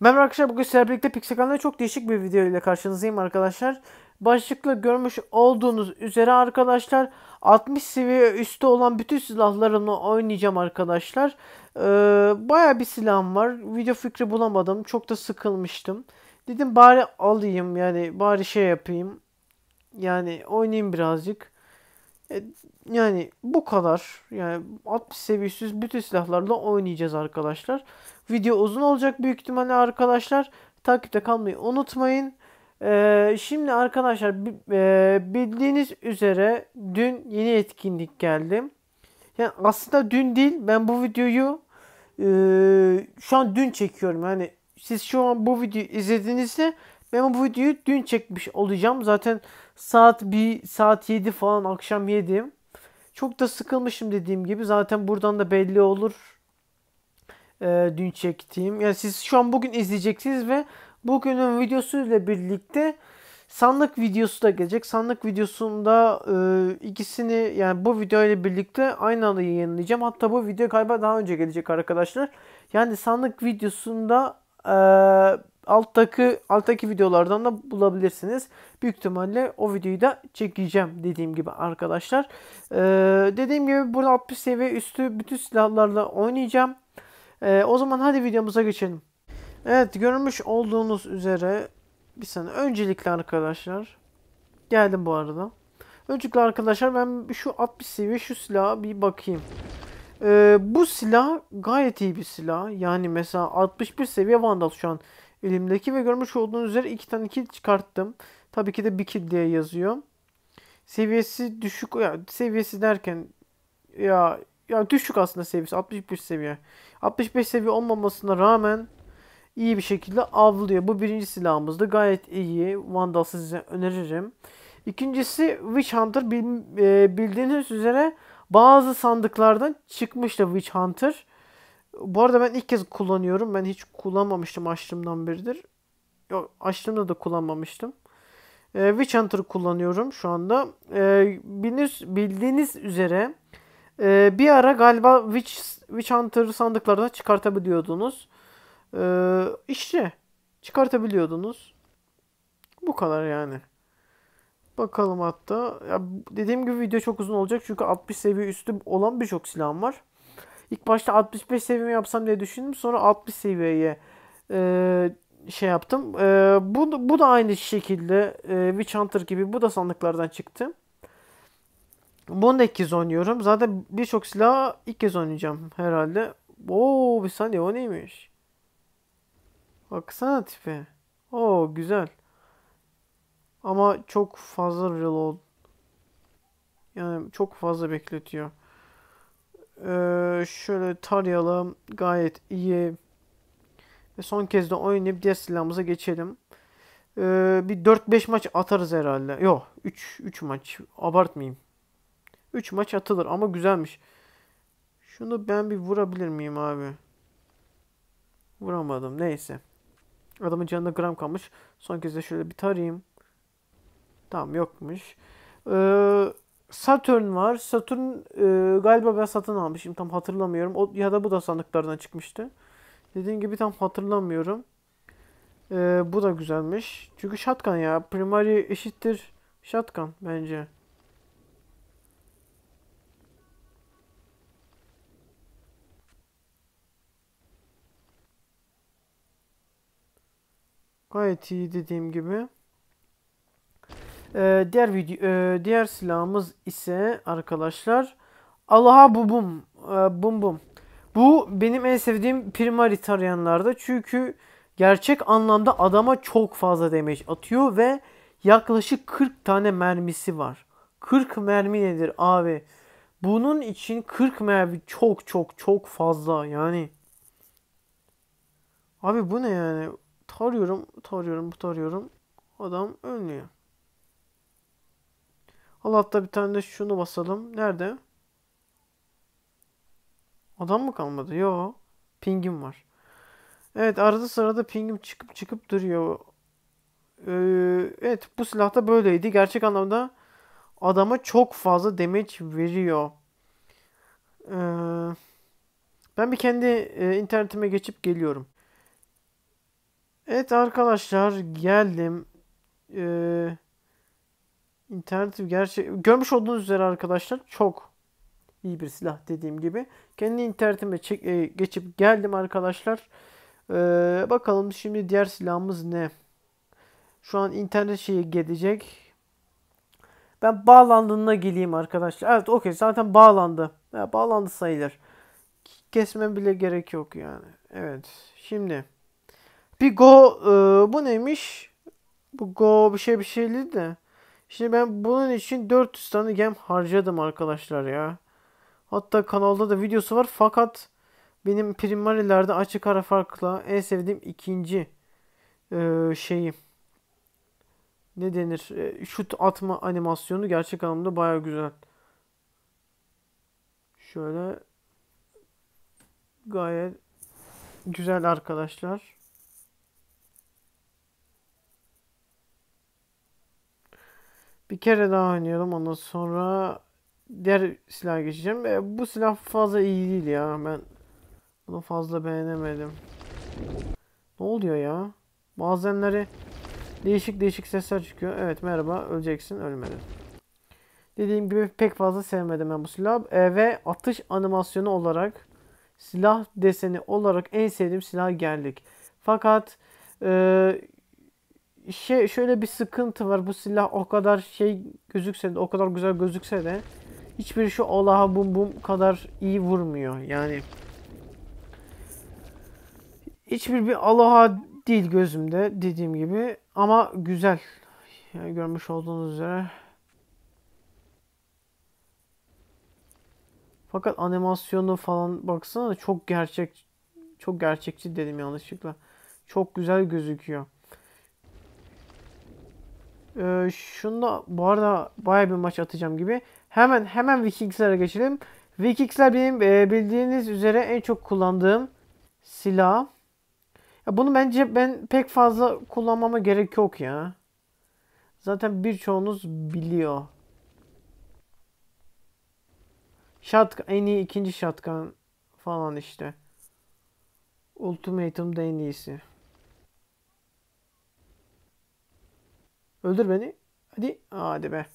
Merhaba arkadaşlar bugün sizlerle birlikte Pixel çok değişik bir video ile karşınızdayım arkadaşlar. Başlıkla görmüş olduğunuz üzere arkadaşlar 60 seviye üstü olan bütün silahlarımı oynayacağım arkadaşlar. Ee, Baya bir silahım var. Video fikri bulamadım. Çok da sıkılmıştım. Dedim bari alayım yani bari şey yapayım. Yani oynayayım birazcık. E, yani bu kadar. Yani 60 seviyesiz bütün silahlarla oynayacağız arkadaşlar. Video uzun olacak büyük ihtimalle arkadaşlar. Takipte kalmayı unutmayın. Ee, şimdi arkadaşlar e, bildiğiniz üzere dün yeni etkinlik geldi. Yani aslında dün değil ben bu videoyu e, şu an dün çekiyorum. Yani siz şu an bu videoyu izlediğinizde ben bu videoyu dün çekmiş olacağım. Zaten saat 1 saat 7 falan akşam yedim. Çok da sıkılmışım dediğim gibi zaten buradan da belli olur e, dün çektiğim. Yani siz şu an bugün izleyeceksiniz ve bugünün videosuyla birlikte sandık videosu da gelecek. Sandık videosunda e, ikisini yani bu video ile birlikte aynı anda yayınlayacağım. Hatta bu video galiba daha önce gelecek arkadaşlar. Yani sandık videosunda e, alttaki alttaki videolardan da bulabilirsiniz. Büyük ihtimalle o videoyu da çekeceğim dediğim gibi arkadaşlar. Ee, dediğim gibi burada 60 seviye üstü bütün silahlarla oynayacağım. E, o zaman hadi videomuza geçelim. Evet görmüş olduğunuz üzere bir saniye. Öncelikle arkadaşlar geldim bu arada. Öncelikle arkadaşlar ben şu 60 seviye şu silaha bir bakayım. Ee, bu silah gayet iyi bir silah. Yani mesela 61 seviye Vandal şu an elimdeki ve görmüş olduğunuz üzere iki tane kill çıkarttım. Tabii ki de bir kill diye yazıyor. Seviyesi düşük ya seviyesi derken ya ya düşük aslında seviyesi 61 seviye. 65 seviye olmamasına rağmen iyi bir şekilde avlıyor. Bu birinci silahımız da Gayet iyi. Vandal size öneririm. İkincisi Witch Hunter. E, bildiğiniz üzere bazı sandıklardan çıkmıştı Witch Hunter. Bu arada ben ilk kez kullanıyorum. Ben hiç kullanmamıştım açtığımdan biridir. Yok açtığımda da kullanmamıştım. E, Witch Hunter kullanıyorum şu anda. E, bildiğiniz, bildiğiniz üzere ee, bir ara galiba Witch, Witch Hunter sandıklarda çıkartabiliyordunuz. Ee, işte çıkartabiliyordunuz. Bu kadar yani. Bakalım hatta. Ya dediğim gibi video çok uzun olacak çünkü 60 seviye üstü olan birçok silahım var. İlk başta 65 seviye yapsam diye düşündüm. Sonra 60 seviyeye e, şey yaptım. E, bu, bu da aynı şekilde e, Witch Hunter gibi bu da sandıklardan çıktı. Bunu da ilk kez oynuyorum. Zaten birçok silah ilk kez oynayacağım herhalde. Oo bir saniye o neymiş? Baksana tipi. Oo güzel. Ama çok fazla reload. Yani çok fazla bekletiyor. Ee, şöyle tarayalım. Gayet iyi. Ve son kez de oynayıp diğer silahımıza geçelim. Ee, bir 4-5 maç atarız herhalde. Yok 3, 3 maç. Abartmayayım. 3 maç atılır ama güzelmiş. Şunu ben bir vurabilir miyim abi? Vuramadım. Neyse. Adamın canında gram kalmış. Son kez de şöyle bir tarayayım. Tamam yokmuş. Ee, Satürn var. Satürn e, galiba ben satın almışım. Tam hatırlamıyorum. O, ya da bu da sandıklardan çıkmıştı. Dediğim gibi tam hatırlamıyorum. Ee, bu da güzelmiş. Çünkü shotgun ya. Primary eşittir shotgun bence. Gayet iyi dediğim gibi. Ee, diğer video, e, diğer silahımız ise arkadaşlar Allah'a bubum e, bum bum. Bu benim en sevdiğim primary tarayanlarda çünkü gerçek anlamda adama çok fazla damage atıyor ve yaklaşık 40 tane mermisi var. 40 mermi nedir abi? Bunun için 40 mermi çok çok çok fazla yani. Abi bu ne yani? Tarıyorum, tarıyorum, tarıyorum. Adam ölmüyor. Al bir tane de şunu basalım. Nerede? Adam mı kalmadı? Yo. Pingim var. Evet arada sırada pingim çıkıp çıkıp duruyor. Ee, evet bu silah da böyleydi. Gerçek anlamda adama çok fazla damage veriyor. Ee, ben bir kendi e, internetime geçip geliyorum. Evet arkadaşlar geldim. Ee, internetim gerçek görmüş olduğunuz üzere arkadaşlar çok iyi bir silah dediğim gibi. Kendi internetime çek e, geçip geldim arkadaşlar. Ee, bakalım şimdi diğer silahımız ne? Şu an internet şeyi gelecek. Ben bağlandığına geleyim arkadaşlar. Evet okey zaten bağlandı. Ya, bağlandı sayılır. Kesmem bile gerek yok yani. Evet şimdi. Bir Go e, bu neymiş? Bu Go bir şey bir şeydi de. Şimdi ben bunun için 400 tane gem harcadım arkadaşlar ya. Hatta kanalda da videosu var fakat benim primarilerde açık ara farkla en sevdiğim ikinci e, şeyim. Ne denir? E, şut atma animasyonu gerçek anlamda baya güzel. Şöyle gayet güzel arkadaşlar. Bir kere daha oynuyorum, Ondan sonra diğer silah geçeceğim. E, bu silah fazla iyi değil ya. Ben bunu fazla beğenemedim. Ne oluyor ya? Bazenleri değişik değişik sesler çıkıyor. Evet merhaba öleceksin ölmedin. Dediğim gibi pek fazla sevmedim ben bu silah. E, ve atış animasyonu olarak silah deseni olarak en sevdiğim silah geldik. Fakat e, işe şöyle bir sıkıntı var. Bu silah o kadar şey gözükse de, o kadar güzel gözükse de hiçbir şu Allah'a bum bum kadar iyi vurmuyor. Yani hiçbir bir Allah'a değil gözümde dediğim gibi ama güzel. Yani görmüş olduğunuz üzere. Fakat animasyonu falan baksana çok gerçek çok gerçekçi dedim yanlışlıkla. Çok güzel gözüküyor. Ee, şunu bu arada baya bir maç atacağım gibi. Hemen hemen Vikings'lere geçelim. Vikings'ler benim e, bildiğiniz üzere en çok kullandığım silah. Ya bunu bence ben pek fazla kullanmama gerek yok ya. Zaten birçoğunuz biliyor. Shotgun en iyi ikinci shotgun falan işte. Ultimatum'da en iyisi. Öldür beni. Hadi. Hadi be.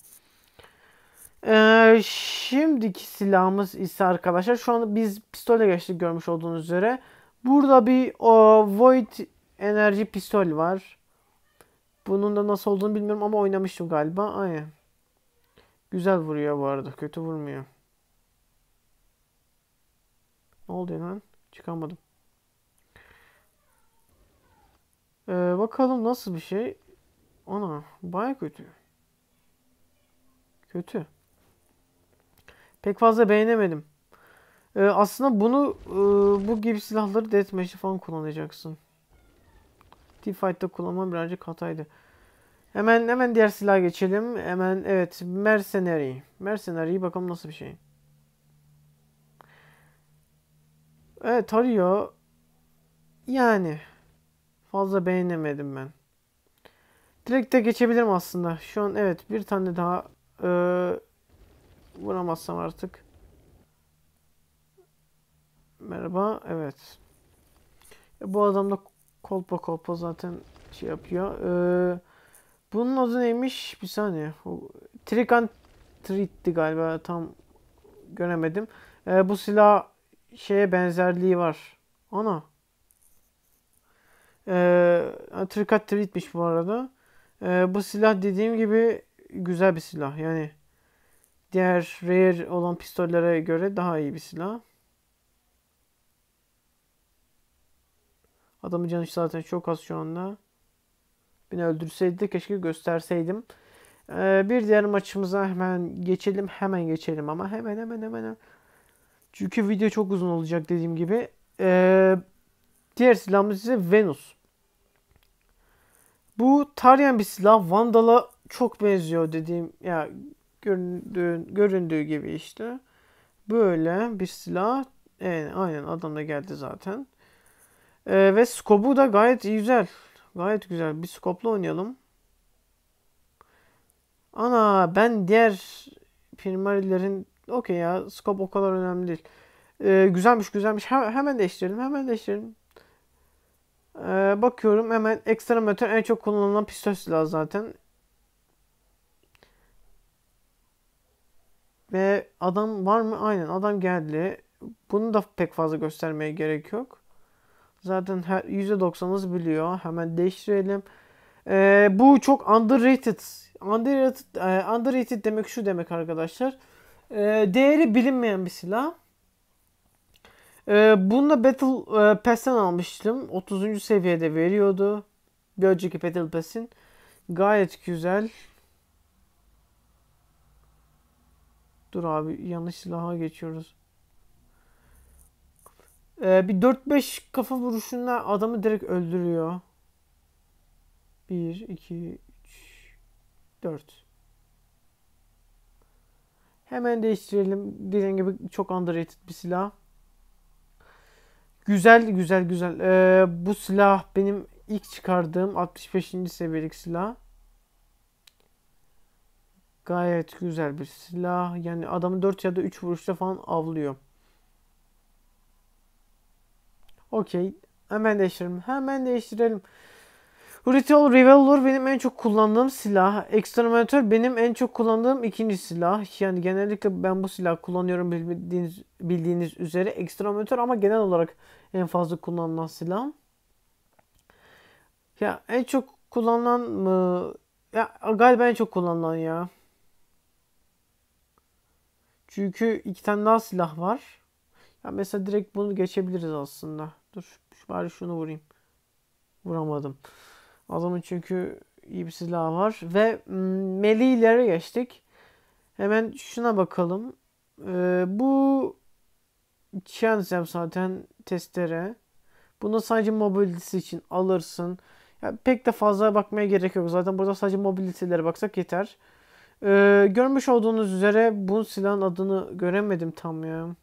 Ee, şimdiki silahımız ise arkadaşlar şu anda biz pistole geçtik görmüş olduğunuz üzere. Burada bir o, e, Void enerji pistol var. Bunun da nasıl olduğunu bilmiyorum ama oynamıştım galiba. Aynen. Güzel vuruyor bu arada. Kötü vurmuyor. Ne oldu lan? Çıkamadım. Ee, bakalım nasıl bir şey. Ana baya kötü. Kötü. Pek fazla beğenemedim. Ee, aslında bunu e, bu gibi silahları deathmatch'te falan kullanacaksın. T-Fight'ta kullanma birazcık hataydı. Hemen hemen diğer silah geçelim. Hemen evet Mercenary. Mercenary bakalım nasıl bir şey. Evet tarıyor. Yani fazla beğenemedim ben. Direkt de geçebilirim aslında. Şu an evet bir tane daha e, vuramazsam artık. Merhaba. Evet. bu adam da kolpa kolpa zaten şey yapıyor. E, bunun adı neymiş? Bir saniye. Trick Treat'ti galiba. Tam göremedim. E, bu silah şeye benzerliği var. Ana. Ee, Trick Treat'miş bu arada. Ee, bu silah dediğim gibi güzel bir silah. Yani diğer rare olan pistollere göre daha iyi bir silah. Adamın canı zaten çok az şu anda. Beni öldürseydi de keşke gösterseydim. Ee, bir diğer maçımıza hemen geçelim. Hemen geçelim ama hemen hemen hemen. Çünkü video çok uzun olacak dediğim gibi. Ee, diğer silahımız ise Venus. Bu taryan bir silah Vandal'a çok benziyor dediğim ya yani göründüğü, gibi işte. Böyle bir silah. Yani e, aynen adam da geldi zaten. Ee, ve skobu da gayet güzel. Gayet güzel. Bir skopla oynayalım. Ana ben diğer primarilerin okey ya skop o kadar önemli değil. Ee, güzelmiş güzelmiş. H hemen değiştirelim hemen değiştirelim. Ee, bakıyorum hemen ekstra motor en çok kullanılan pistol silahı zaten. Ve adam var mı? Aynen adam geldi. Bunu da pek fazla göstermeye gerek yok. Zaten her %90'ınız biliyor. Hemen değiştirelim. Ee, bu çok underrated. Underrated, e, underrated demek şu demek arkadaşlar. Ee, değeri bilinmeyen bir silah. Ee, bunu da Battle e, Pass'ten almıştım. 30. seviyede veriyordu. Bir önceki Battle Pass'in. Gayet güzel. Dur abi yanlış silaha geçiyoruz. Ee, bir 4-5 kafa vuruşunda adamı direkt öldürüyor. 1, 2, 3, 4. Hemen değiştirelim. Dediğim gibi çok underrated bir silah. Güzel güzel güzel. Ee, bu silah benim ilk çıkardığım 65. seviyelik silah. Gayet güzel bir silah. Yani adamı 4 ya da 3 vuruşla falan avlıyor. Okey. Hemen değiştirelim. Hemen değiştirelim. Ritual Reveler benim en çok kullandığım silah. Exterminator benim en çok kullandığım ikinci silah. Yani genellikle ben bu silah kullanıyorum bildiğiniz, bildiğiniz üzere. Exterminator ama genel olarak en fazla kullanılan silah. Ya en çok kullanılan mı? Ya galiba en çok kullanılan ya. Çünkü iki tane daha silah var. Ya mesela direkt bunu geçebiliriz aslında. Dur bari şunu vurayım. Vuramadım. Adamın çünkü iyi bir silahı var. Ve Meli geçtik. Hemen şuna bakalım. Ee, bu Chenzem zaten testere. Bunu sadece mobilitesi için alırsın. Ya pek de fazla bakmaya gerek yok. Zaten burada sadece mobilitelere baksak yeter. Ee, görmüş olduğunuz üzere bu silahın adını göremedim tam ya.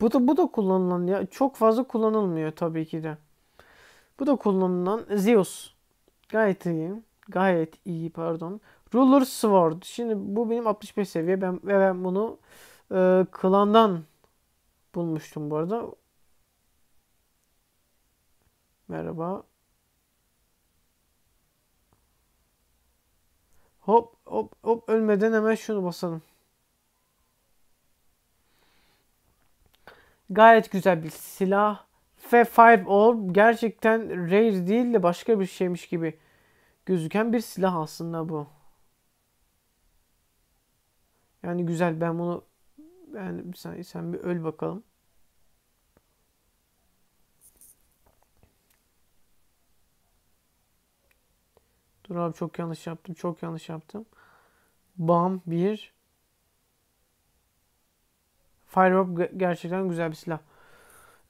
Bu da bu da kullanılan ya çok fazla kullanılmıyor tabii ki de. Bu da kullanılan Zeus. Gayet iyi. Gayet iyi pardon. Ruler Sword. Şimdi bu benim 65 seviye. Ben ve ben bunu e, klandan bulmuştum bu arada. Merhaba. Hop hop hop ölmeden hemen şunu basalım. Gayet güzel bir silah. F5 Fireball gerçekten rare değil de başka bir şeymiş gibi gözüken bir silah aslında bu. Yani güzel ben bunu yani sen, sen bir öl bakalım. Dur abi çok yanlış yaptım. Çok yanlış yaptım. Bam bir. Fireball gerçekten güzel bir silah.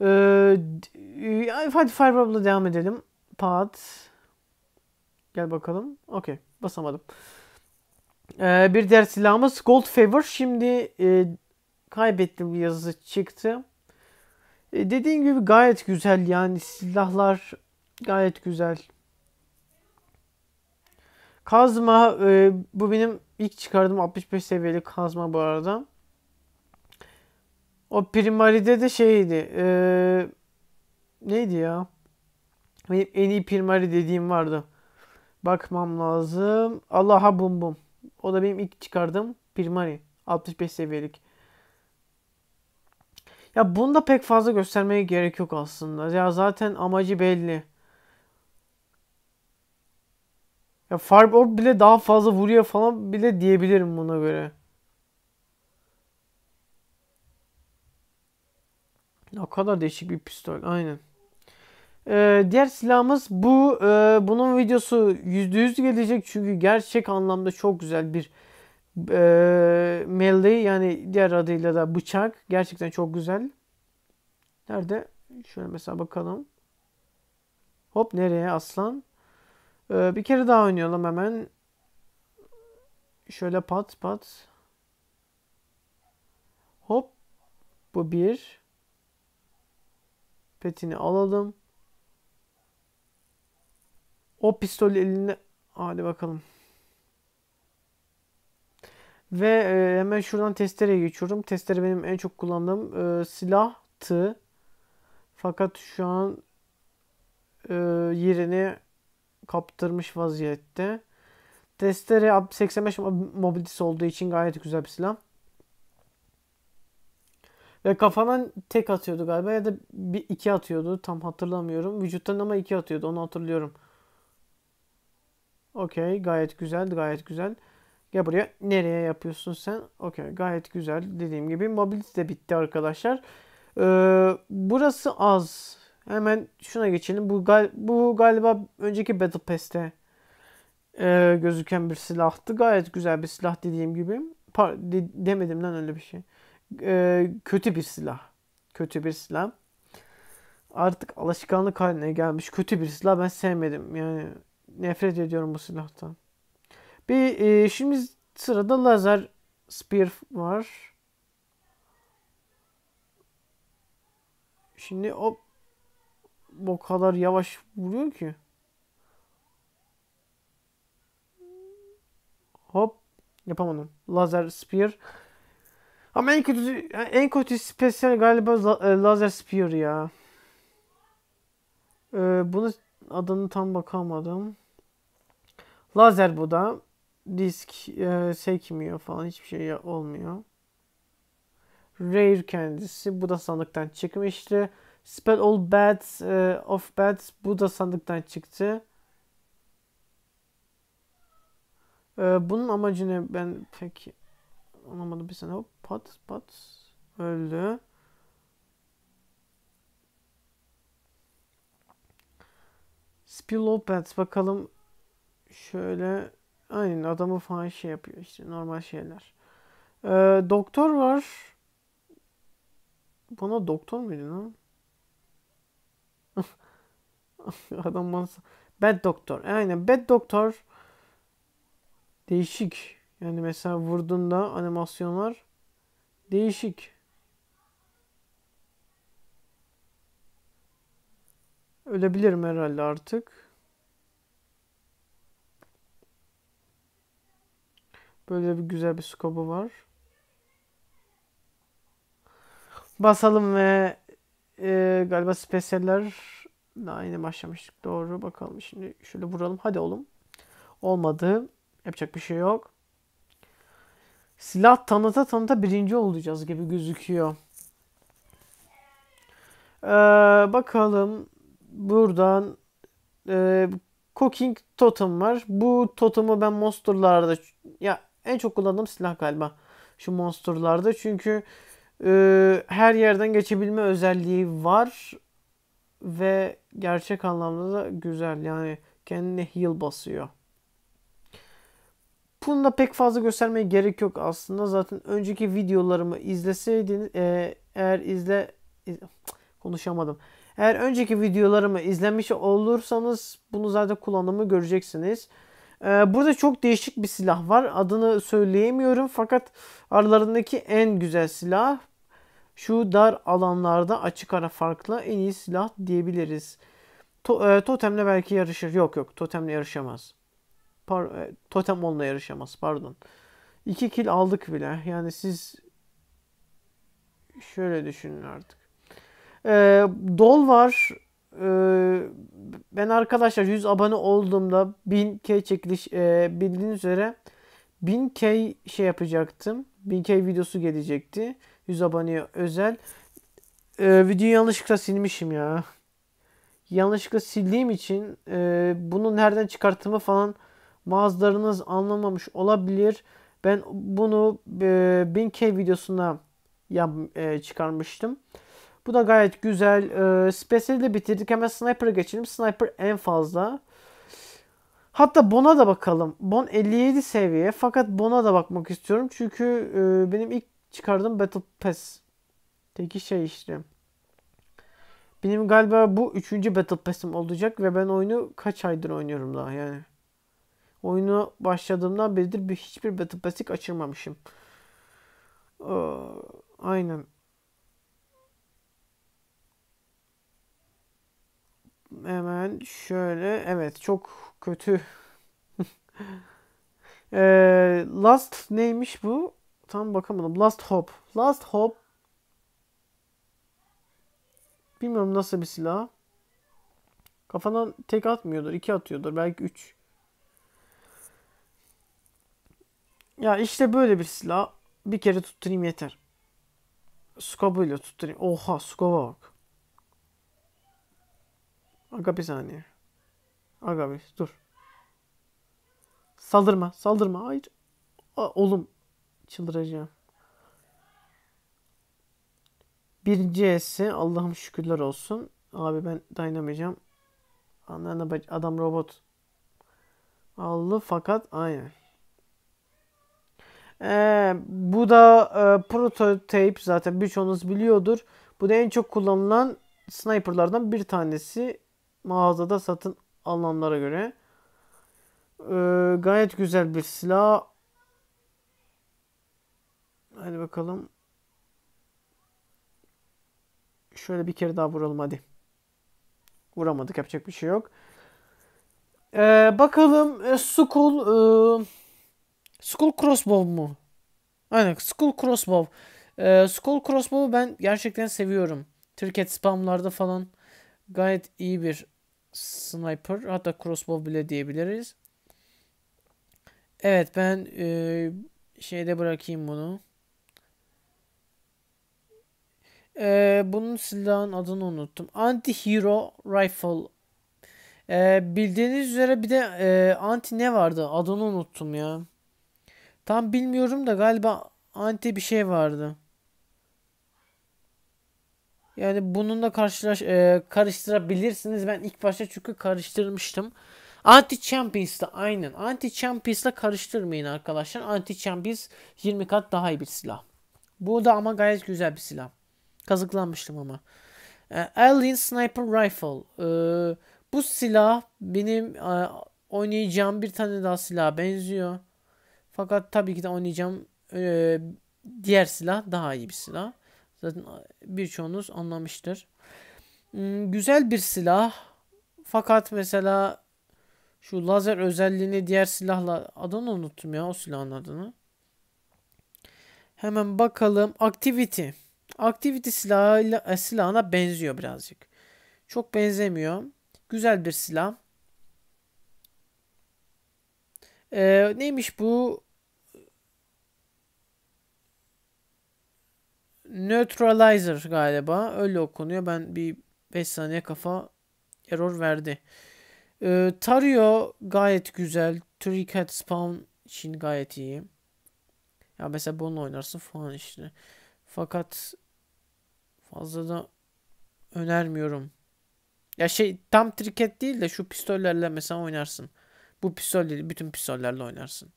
Ee, hadi Fireball'la devam edelim. Pat. Gel bakalım. Okey. Basamadım. Ee, bir diğer silahımız Gold Favor. Şimdi e, kaybettim yazısı çıktı. E, dediğim gibi gayet güzel yani silahlar gayet güzel. Kazma e, bu benim ilk çıkardığım 65 seviyeli kazma bu arada. O Primari'de de şeydi. Ee, neydi ya? Benim en iyi Primari dediğim vardı. Bakmam lazım. Allah'a bum bum. O da benim ilk çıkardığım Primari. 65 seviyelik. Ya bunu da pek fazla göstermeye gerek yok aslında. Ya zaten amacı belli. Ya Farb Orb bile daha fazla vuruyor falan bile diyebilirim buna göre. O kadar değişik bir pistol. Aynen. Ee, diğer silahımız bu. Ee, bunun videosu %100 gelecek. Çünkü gerçek anlamda çok güzel bir e, melee. Yani diğer adıyla da bıçak. Gerçekten çok güzel. Nerede? Şöyle mesela bakalım. Hop nereye aslan? Ee, bir kere daha oynayalım hemen. Şöyle pat pat. Hop. Bu bir. Petini alalım. O pistol eline hadi bakalım. Ve e, hemen şuradan testereye geçiyorum. Testere benim en çok kullandığım e, silahtı. Fakat şu an e, yerini kaptırmış vaziyette. Testere 85 mobilitesi olduğu için gayet güzel bir silah. Ve kafadan tek atıyordu galiba ya da bir iki atıyordu tam hatırlamıyorum. Vücuttan ama iki atıyordu onu hatırlıyorum. Okey gayet güzel gayet güzel. Gel buraya nereye yapıyorsun sen? Okey gayet güzel dediğim gibi mobilite de bitti arkadaşlar. Ee, burası az. Hemen şuna geçelim. Bu, gal bu galiba önceki Battle Pass'te e, gözüken bir silahtı. Gayet güzel bir silah dediğim gibi. Par de demedim lan öyle bir şey e, kötü bir silah. Kötü bir silah. Artık alışkanlık haline gelmiş kötü bir silah ben sevmedim. Yani nefret ediyorum bu silahtan. Bir e, şimdi sırada lazer spear var. Şimdi o bu kadar yavaş vuruyor ki. Hop yapamadım. Lazer spear ama en kötü en kötü spesyal galiba e, Laser Spear ya. Ee, bunu adını tam bakamadım. Lazer bu da. Disk e, sekmiyor falan hiçbir şey olmuyor. Rare kendisi. Bu da sandıktan çıkmıştı. Spell All Bats e, of Bats bu da sandıktan çıktı. E, bunun amacını ben pek Anlamadım bir sene. Hop pat pat. Öldü. Spilopets bakalım şöyle aynen adamı falan şey yapıyor işte normal şeyler. Ee, doktor var. Bana doktor muydu lan? Adam bana... Bad doktor. Aynen bad doktor. Değişik. Yani mesela vurduğunda animasyonlar değişik. Ölebilirim herhalde artık. Böyle bir güzel bir skobu var. Basalım ve e, galiba spesyaller daha yeni başlamıştık. Doğru bakalım şimdi şöyle vuralım. Hadi oğlum. Olmadı. Yapacak bir şey yok silah tanıta tanıta birinci olacağız gibi gözüküyor. Ee, bakalım buradan e, Cooking Totem var. Bu totemu ben monsterlarda ya en çok kullandığım silah galiba şu monsterlarda. Çünkü e, her yerden geçebilme özelliği var ve gerçek anlamda da güzel. Yani kendine heal basıyor. Bunu da pek fazla göstermeye gerek yok aslında. Zaten önceki videolarımı izleseydiniz e, eğer izle iz, konuşamadım. Eğer önceki videolarımı izlemiş olursanız bunu zaten kullanımı göreceksiniz. Ee, burada çok değişik bir silah var. Adını söyleyemiyorum fakat aralarındaki en güzel silah şu dar alanlarda açık ara farklı en iyi silah diyebiliriz. To e, totemle belki yarışır. Yok yok totemle yarışamaz. Par e, totem onunla yarışamaz pardon. 2 kil aldık bile. Yani siz şöyle düşünün artık. Ee, dol var. Ee, ben arkadaşlar 100 abone olduğumda 1000K çekiliş e, bildiğiniz üzere 1000K şey yapacaktım. 1000K videosu gelecekti. 100 aboneye özel. Ee, videoyu yanlışlıkla silmişim ya. Yanlışlıkla sildiğim için e, bunu nereden çıkarttığımı falan Bazılarınız anlamamış olabilir. Ben bunu e, 1000 videosuna yap, e, çıkarmıştım. Bu da gayet güzel. E, Special'i de bitirdik. Hemen Sniper'a geçelim. Sniper en fazla. Hatta Bon'a da bakalım. Bon 57 seviye. Fakat Bon'a da bakmak istiyorum. Çünkü e, benim ilk çıkardığım Battle Pass. Teki şey işte. Benim galiba bu üçüncü Battle Pass'im olacak ve ben oyunu kaç aydır oynuyorum daha yani. Oyunu başladığımdan beridir bir, hiçbir Battle Basic açırmamışım. Ee, aynen. Hemen şöyle. Evet çok kötü. ee, Last neymiş bu? Tam bakamadım. Last Hope. Last Hope. Bilmiyorum nasıl bir silah. Kafadan tek atmıyordur. iki atıyordur. Belki üç. Ya işte böyle bir silah bir kere tutturayım yeter. Skoba ile tutturayım. Oha skoba bak. Aga bir saniye. Aga bir dur. Saldırma saldırma. Hayır. Aa, oğlum çıldıracağım. Birinci S'si Allah'ım şükürler olsun. Abi ben dayanamayacağım. Anlarına adam robot. Allı fakat aynen. Ee, bu da e, prototype zaten birçoğunuz biliyordur. Bu da en çok kullanılan sniperlardan bir tanesi mağazada satın alanlara göre. Ee, gayet güzel bir silah. Hadi bakalım. Şöyle bir kere daha vuralım hadi. Vuramadık yapacak bir şey yok. Ee, bakalım e, Sukul e, Skull Crossbow mu? Aynen Skull Crossbow. Ee, Skull Crossbow'u ben gerçekten seviyorum. Triket spamlarda falan gayet iyi bir sniper. Hatta crossbow bile diyebiliriz. Evet ben e, şeyde bırakayım bunu. E, bunun silahın adını unuttum. Anti-Hero Rifle. E, bildiğiniz üzere bir de e, anti ne vardı? Adını unuttum ya. Tam bilmiyorum da galiba anti bir şey vardı. Yani bununla karşılaş e, karıştırabilirsiniz. Ben ilk başta çünkü karıştırmıştım. Anti Champions'la aynen. Anti Champions'la karıştırmayın arkadaşlar. Anti Champions 20 kat daha iyi bir silah. Bu da ama gayet güzel bir silah. Kazıklanmıştım ama. E, Alien Sniper Rifle. E, bu silah benim e, oynayacağım bir tane daha silah benziyor. Fakat tabii ki de oynayacağım e, diğer silah daha iyi bir silah. Zaten birçoğunuz anlamıştır. Hmm, güzel bir silah. Fakat mesela şu lazer özelliğini diğer silahla adını unuttum ya o silahın adını. Hemen bakalım. Activity. Activity silahıyla, e, silahına benziyor birazcık. Çok benzemiyor. Güzel bir silah. Ee, neymiş bu? Neutralizer galiba. Öyle okunuyor. Ben bir 5 saniye kafa error verdi. Ee, Tario gayet güzel. Tricat Spawn için gayet iyi. Ya mesela bunu oynarsın falan işte. Fakat fazla da önermiyorum. Ya şey tam triket değil de şu pistollerle mesela oynarsın. Bu pistol değil bütün pistollerle oynarsın.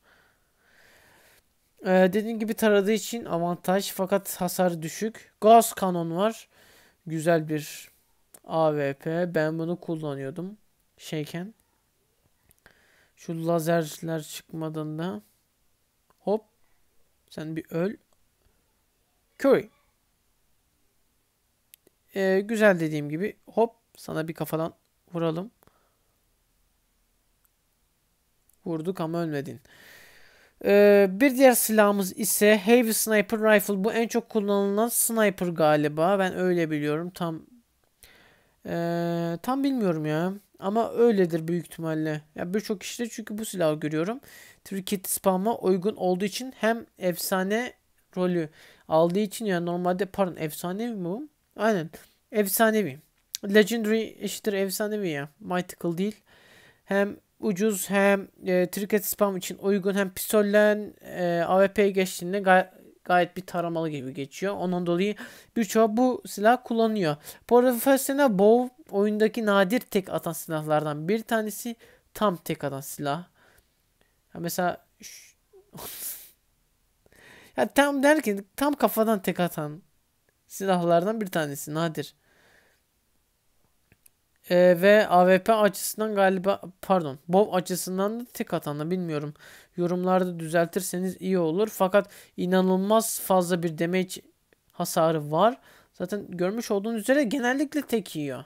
Ee, dediğim gibi taradığı için avantaj fakat hasar düşük. Gaz kanon var. Güzel bir AWP. Ben bunu kullanıyordum şeyken. Şu lazerler çıkmadan da hop sen bir öl. Curry. Ee, güzel dediğim gibi hop sana bir kafadan vuralım. Vurduk ama ölmedin. Ee, bir diğer silahımız ise Heavy Sniper Rifle. Bu en çok kullanılan sniper galiba. Ben öyle biliyorum. Tam ee, tam bilmiyorum ya. Ama öyledir büyük ihtimalle. Ya birçok kişide çünkü bu silahı görüyorum. Tricket'i spam'a uygun olduğu için hem efsane rolü aldığı için yani normalde pardon efsanevi mi bu? Aynen. Efsanevi. Legendary eşittir efsanevi ya. Mythical değil. Hem ucuz hem e, triket spam için uygun hem pistollen e, AWP'ye geçtiğinde gay- gayet bir taramalı gibi geçiyor. Onun dolayı birçoğu bu silah kullanıyor. Profesyonel bow oyundaki nadir tek atan silahlardan bir tanesi tam tek atan silah. Ya mesela ya tam derken tam kafadan tek atan silahlardan bir tanesi nadir e, ve AWP açısından galiba pardon Bob açısından da tek atanda bilmiyorum. Yorumlarda düzeltirseniz iyi olur. Fakat inanılmaz fazla bir damage hasarı var. Zaten görmüş olduğunuz üzere genellikle tek yiyor.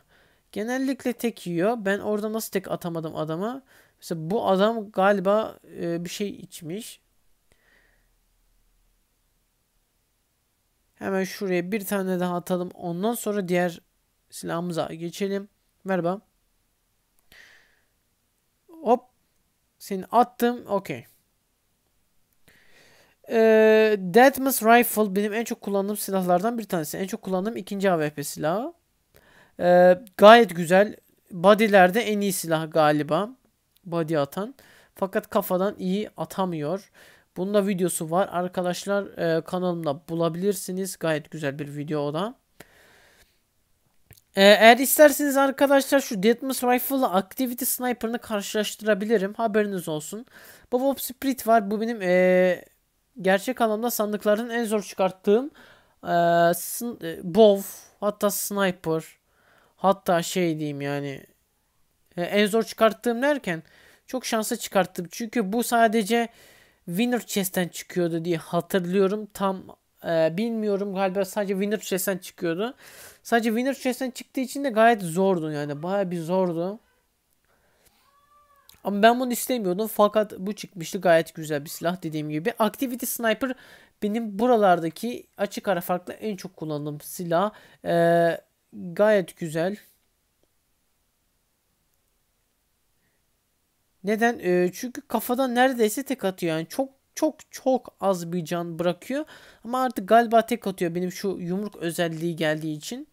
Genellikle tek yiyor. Ben orada nasıl tek atamadım adama? Mesela bu adam galiba e, bir şey içmiş. Hemen şuraya bir tane daha atalım. Ondan sonra diğer silahımıza geçelim. Merhaba. Hop. Seni attım. Okey. Ee, Deadmas Rifle benim en çok kullandığım silahlardan bir tanesi. En çok kullandığım ikinci AWP silahı. Ee, gayet güzel. Body'lerde en iyi silah galiba. Body atan. Fakat kafadan iyi atamıyor. Bunun da videosu var. Arkadaşlar e, kanalımda bulabilirsiniz. Gayet güzel bir video o da. Ee, eğer isterseniz arkadaşlar şu Deadmas ile Activity Sniper'ını karşılaştırabilirim. Haberiniz olsun. Bobop Spirit var. Bu benim ee, gerçek anlamda sandıkların en zor çıkarttığım ee, e, Bov hatta Sniper hatta şey diyeyim yani ee, en zor çıkarttığım derken çok şansa çıkarttım. Çünkü bu sadece Winner Chest'ten çıkıyordu diye hatırlıyorum. Tam e, bilmiyorum galiba sadece winner chess'ten çıkıyordu. Sadece winner chess'ten çıktığı için de gayet zordu yani baya bir zordu. Ama ben bunu istemiyordum fakat bu çıkmıştı gayet güzel bir silah dediğim gibi. Activity Sniper benim buralardaki açık ara farklı en çok kullandığım silah. Ee, gayet güzel. Neden? Ee, çünkü kafadan neredeyse tek atıyor. Yani çok çok çok az bir can bırakıyor. Ama artık galiba tek atıyor benim şu yumruk özelliği geldiği için.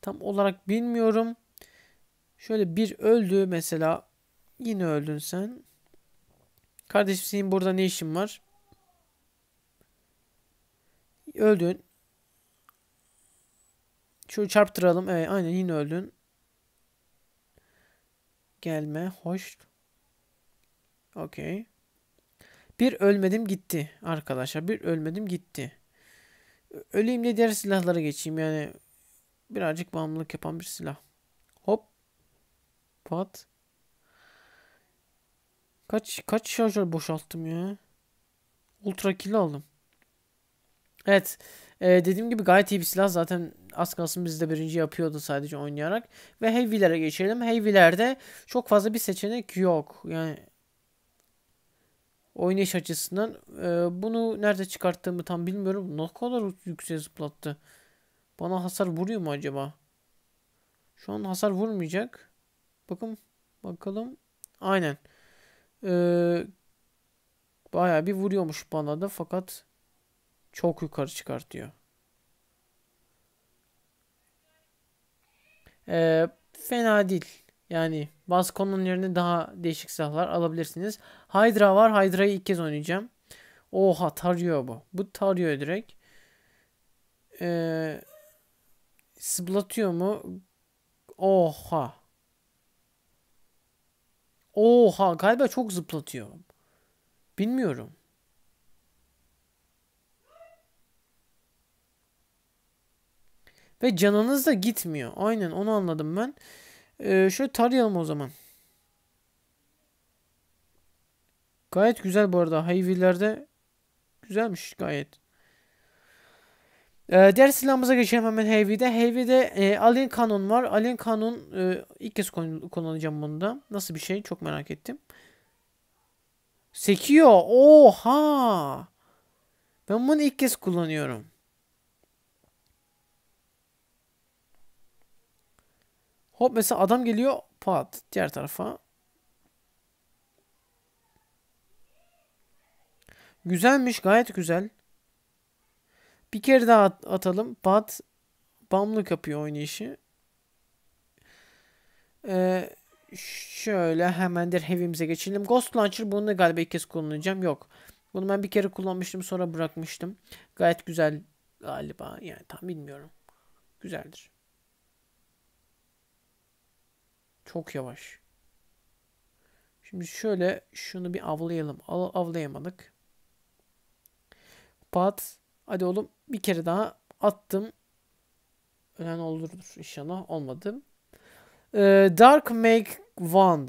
Tam olarak bilmiyorum. Şöyle bir öldü mesela. Yine öldün sen. Kardeşim senin burada ne işin var? Öldün. Şöyle çarptıralım. Evet aynen yine öldün. Gelme. Hoş. Okey. Bir ölmedim gitti arkadaşlar. Bir ölmedim gitti. Öleyim de diğer silahlara geçeyim. Yani birazcık bağımlılık yapan bir silah. Hop. Pat. Kaç kaç şarjör boşalttım ya. Ultra kill aldım. Evet. E, dediğim gibi gayet iyi bir silah. Zaten az kalsın biz de birinci yapıyordu sadece oynayarak. Ve Heavy'lere geçelim. Heavy'lerde çok fazla bir seçenek yok. Yani oynayış açısından. E, bunu nerede çıkarttığımı tam bilmiyorum. Ne kadar yüksek zıplattı. Bana hasar vuruyor mu acaba? Şu an hasar vurmayacak. Bakın bakalım. Aynen. Ee, bayağı bir vuruyormuş bana da fakat çok yukarı çıkartıyor. Ee, fena değil. Yani bazı konuların yerine daha değişik silahlar alabilirsiniz. Hydra var. Hydra'yı ilk kez oynayacağım. Oha tarıyor bu. Bu tarıyor direkt. Ee, zıplatıyor mu? Oha. Oha galiba çok zıplatıyor. Bilmiyorum. Ve canınız da gitmiyor. Aynen onu anladım ben. Ee, şöyle tarayalım o zaman. Gayet güzel bu arada. Hayvilerde güzelmiş gayet. Ee, diğer silahımıza geçelim hemen Heavy'de. Heavy'de e, Alien Cannon var. Alien Cannon e, ilk kez kullanacağım bunda. Nasıl bir şey çok merak ettim. Sekiyor. Oha. Ben bunu ilk kez kullanıyorum. Hop mesela adam geliyor pat diğer tarafa. Güzelmiş gayet güzel. Bir kere daha atalım. Pat bamlı kapıyor oynayışı. Ee, şöyle hemen der hevimize geçelim. Ghost Launcher bunu da galiba ilk kez kullanacağım. Yok. Bunu ben bir kere kullanmıştım sonra bırakmıştım. Gayet güzel galiba yani tam bilmiyorum. Güzeldir. Çok yavaş. Şimdi şöyle şunu bir avlayalım. avlayamadık. Pat. Hadi oğlum bir kere daha attım. Önemli olurdur inşallah. Olmadı. Ee, Dark Make Wand.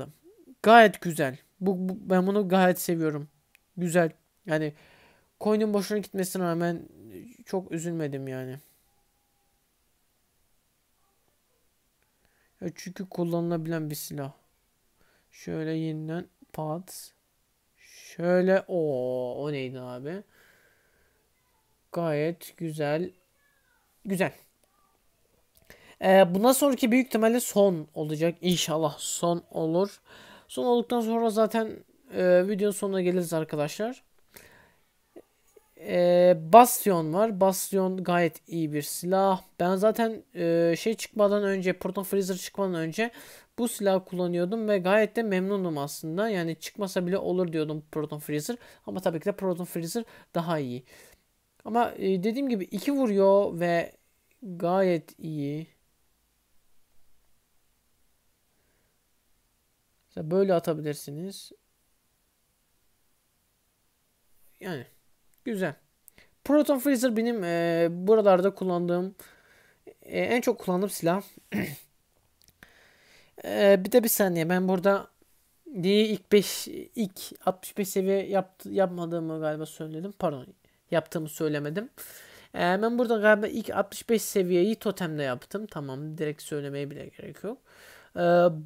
Gayet güzel. Bu, bu, ben bunu gayet seviyorum. Güzel. Yani coin'in boşuna gitmesine rağmen çok üzülmedim yani. E, çünkü kullanılabilen bir silah. Şöyle yeniden pads. Şöyle o o neydi abi? Gayet güzel. Güzel. Ee, bundan sonraki büyük ihtimalle son olacak. İnşallah son olur. Son olduktan sonra zaten e, videonun sonuna geliriz arkadaşlar. E, Bastion var. Bastion gayet iyi bir silah. Ben zaten e, şey çıkmadan önce, Proton Freezer çıkmadan önce bu silah kullanıyordum ve gayet de memnunum aslında. Yani çıkmasa bile olur diyordum Proton Freezer. Ama tabii ki de Proton Freezer daha iyi. Ama e, dediğim gibi iki vuruyor ve gayet iyi. Mesela böyle atabilirsiniz. Yani Güzel. Proton Freezer benim e, buralarda kullandığım e, en çok kullandığım silah. e, bir de bir saniye ben burada diye ilk 5 ilk 65 seviye yaptı, yapmadığımı galiba söyledim. Pardon yaptığımı söylemedim. E, ben burada galiba ilk 65 seviyeyi totemle yaptım. Tamam direkt söylemeye bile gerek yok. E,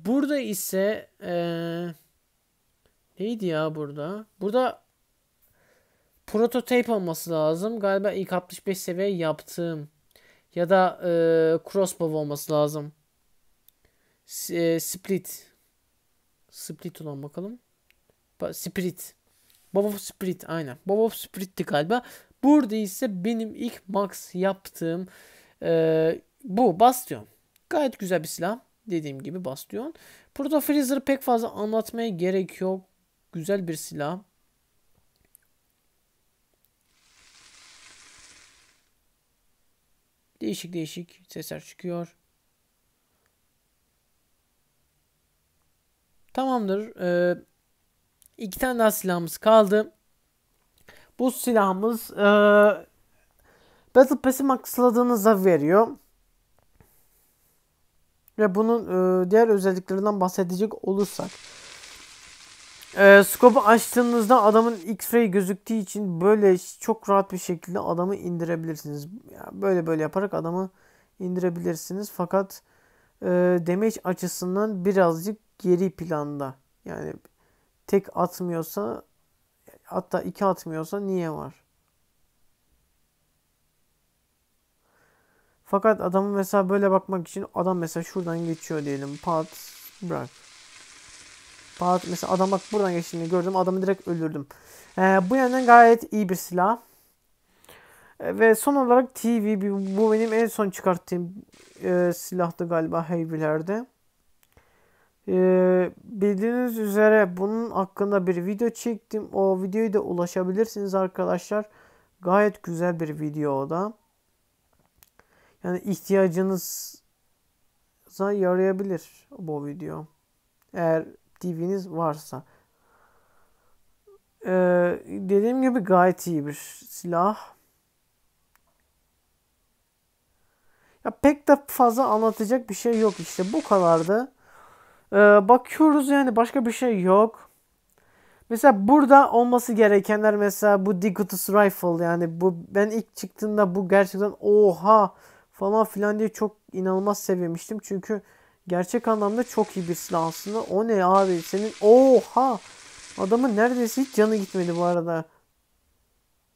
burada ise e, neydi ya burada? Burada Prototype olması lazım. Galiba ilk 65 seviye yaptığım. Ya da e, crossbow olması lazım. S e, split. Split olan bakalım. Ba Spirit. Bob of split aynen. Bob of Spirit'ti galiba. Burada ise benim ilk max yaptığım e, bu bastion. Gayet güzel bir silah. Dediğim gibi bastion. Proto Freezer pek fazla anlatmaya gerek yok. Güzel bir silah. Değişik değişik sesler çıkıyor. Tamamdır. Ee, iki tane daha silahımız kaldı. Bu silahımız e, Battle Pass'i maxladığınızda veriyor. Ve bunun e, diğer özelliklerinden bahsedecek olursak. E, scope'u açtığınızda adamın X-ray gözüktüğü için böyle çok rahat bir şekilde adamı indirebilirsiniz. Yani böyle böyle yaparak adamı indirebilirsiniz. Fakat e, damage açısından birazcık geri planda. Yani tek atmıyorsa hatta iki atmıyorsa niye var? Fakat adamı mesela böyle bakmak için adam mesela şuradan geçiyor diyelim. Pat bırak. Bazı, mesela adam bak buradan geçtiğini gördüm. Adamı direkt öldürdüm. Ee, bu yönden gayet iyi bir silah. Ee, ve son olarak TV. Bu benim en son çıkarttığım e, silahtı galiba Heavy'lerde. Ee, bildiğiniz üzere bunun hakkında bir video çektim. O videoyu da ulaşabilirsiniz arkadaşlar. Gayet güzel bir video o da. Yani ihtiyacınıza yarayabilir bu video. Eğer DV'niz varsa. Ee, dediğim gibi gayet iyi bir silah. Ya pek de fazla anlatacak bir şey yok işte bu kadardı. Ee, bakıyoruz yani başka bir şey yok. Mesela burada olması gerekenler mesela bu Digitus Rifle yani bu ben ilk çıktığında bu gerçekten oha falan filan diye çok inanılmaz sevmiştim. Çünkü Gerçek anlamda çok iyi bir silah aslında. O ne abi senin? Oha! Adamın neredeyse hiç canı gitmedi bu arada.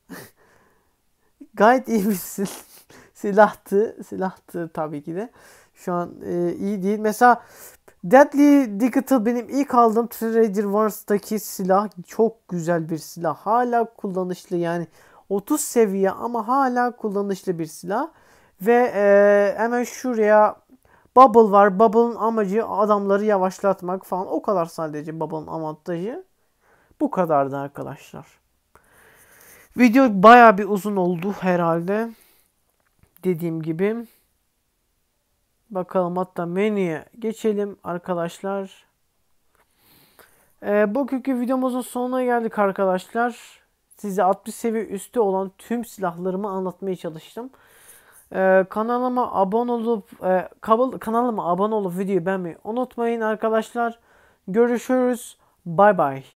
Gayet iyi bir sil silahtı. Silahtı tabii ki de. Şu an e, iyi değil. Mesela Deadly Digital benim ilk aldığım Trader Wars'taki silah çok güzel bir silah. Hala kullanışlı yani 30 seviye ama hala kullanışlı bir silah. Ve e, hemen şuraya Bubble var. Bubble'ın amacı adamları yavaşlatmak falan. O kadar sadece Bubble'ın avantajı. Bu kadardı arkadaşlar. Video baya bir uzun oldu herhalde. Dediğim gibi. Bakalım hatta menüye geçelim arkadaşlar. Ee, bugünkü videomuzun sonuna geldik arkadaşlar. Size 60 seviye üstü olan tüm silahlarımı anlatmaya çalıştım. Ee, kanalıma abone olup e, kabul, kanalıma abone olup videoyu beğenmeyi unutmayın arkadaşlar. Görüşürüz. Bay bay.